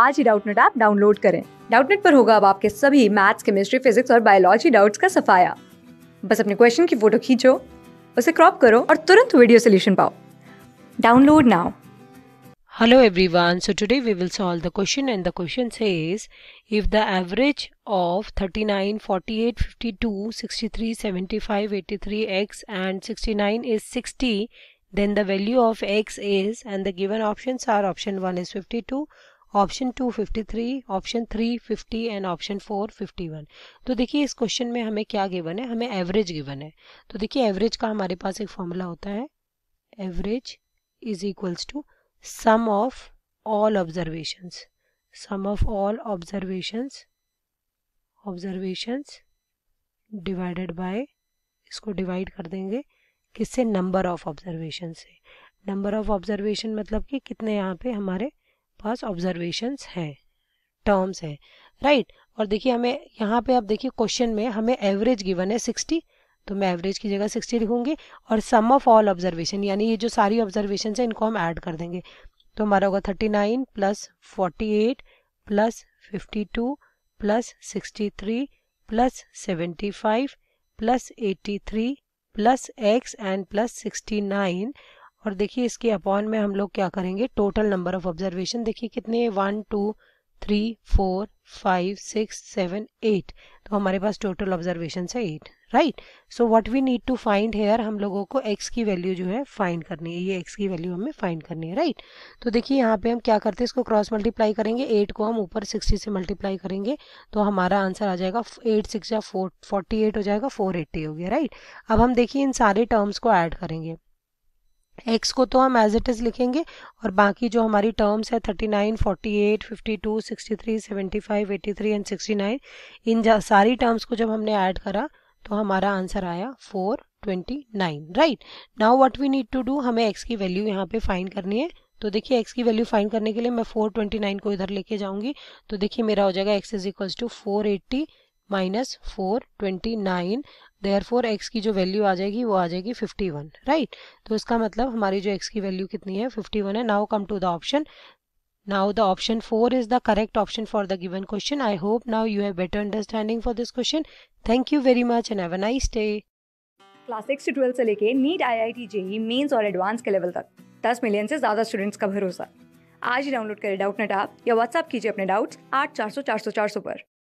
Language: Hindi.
आज ही डाउटनेट ऐप डाउनलोड करें डाउटनेट पर होगा अब आपके सभी मैथ्स केमिस्ट्री फिजिक्स और बायोलॉजी डाउट्स का सफाया बस अपने क्वेश्चन की फोटो खींचो उसे क्रॉप करो और तुरंत वीडियो सोल्यूशन पाओ download now Hello everyone, so today we will solve the question and the question says if the average of 39, 48, 52, 63, 75, 83x and 69 is 60 then the value of x is and the given options are option 1 is 52, option two fifty three option three fifty and option four fifty one तो देखिए इस क्वेश्चन में हमें क्या गिवन है हमें एवरेज गिवन है तो देखिए एवरेज का हमारे पास एक फॉर्मूला होता है average is equals to sum of all observations sum of all observations observations divided by इसको डिवाइड कर देंगे किससे नंबर ऑफ ऑब्जर्वेशन से नंबर ऑफ ऑब्जर्वेशन मतलब कि कितने यहाँ पे हमारे पास ऑब्जर्वेशंस हैं टर्म्स हैं राइट और देखिए हमें यहाँ पे आप देखिए क्वेश्चन में हमें एवरेज गिवन है सिक्सटी तो मैं एवरेज की जगह सिक्सटी लिखूंगी और सम ऑफ ऑल ऑब्जर्वेशन यानी ये जो सारी ऑब्जर्वेशन है इनको हम ऐड कर देंगे तो हमारा होगा thirty nine plus forty eight plus fifty two plus sixty three plus seventy five plus eighty three plus x and plus sixty nine और देखिए इसके अपॉन में हम लोग क्या करेंगे टोटल नंबर ऑफ ऑब्जर्वेशन देखिए कितने one two three four five six seven eight तो हमारे पास टोटल ऑब्जर्वेशन है eight right so what we need to find here हम लोगों को एक्स की वैल्यू जो है फाइंड करनी है ये एक्स की वैल्यू हमें फाइंड करनी है राइट right? तो देखिए यहाँ पे हम क्या करते हैं इसको क्रॉस मल्टीप्लाई करेंगे एट को हम ऊपर सिक्सटी से मल्टीप्लाई करेंगे तो हमारा आंसर आ जाएगा एट सिक्स या फोर फोर्टी एट हो जाएगा फोर एट्टी हो गया राइट अब हम देखिए इन सारे टर्म्स को ऐड करेंगे एक्स को तो हम एज इट इज़ लिखेंगे और बाकी जो हमारी टर्म्स है 39, 48, 52, 63, 75, 83 एंड 69 इन सारी टर्म्स को जब हमने ऐड करा तो हमारा आंसर आया 429 right now what we need to do हमें एक्स की वैल्यू यहाँ पे फाइंड करनी है तो देखिए एक्स की वैल्यू फाइंड करने के लिए मैं 429 को इधर लेके जाऊंगी तो देखिए मेरा हो जाएगा x is equals to four eighty minus four twenty nine therefore x की जो वैल्यू आ जाएगी वो आ जाएगी 51 राइट तो इसका मतलब हमारी जो एक्स की वैल्यू कितनी है 51 है now come to the option now the option four is the correct option for the given question I hope now you have better understanding for this question thank you very much and have a nice day class six से ट्वेल्थ से लेके NEET I I T JEE mains और एडवांस के लेवल तक दस मिलियन से ज़्यादा स्टूडेंट्स का भरोसा आज ही डाउनलोड करें डाउट नेट आप या व्हाट्सअप कीजिए अपने डाउट्स आठ चार सौ चार सौ चार सौ पर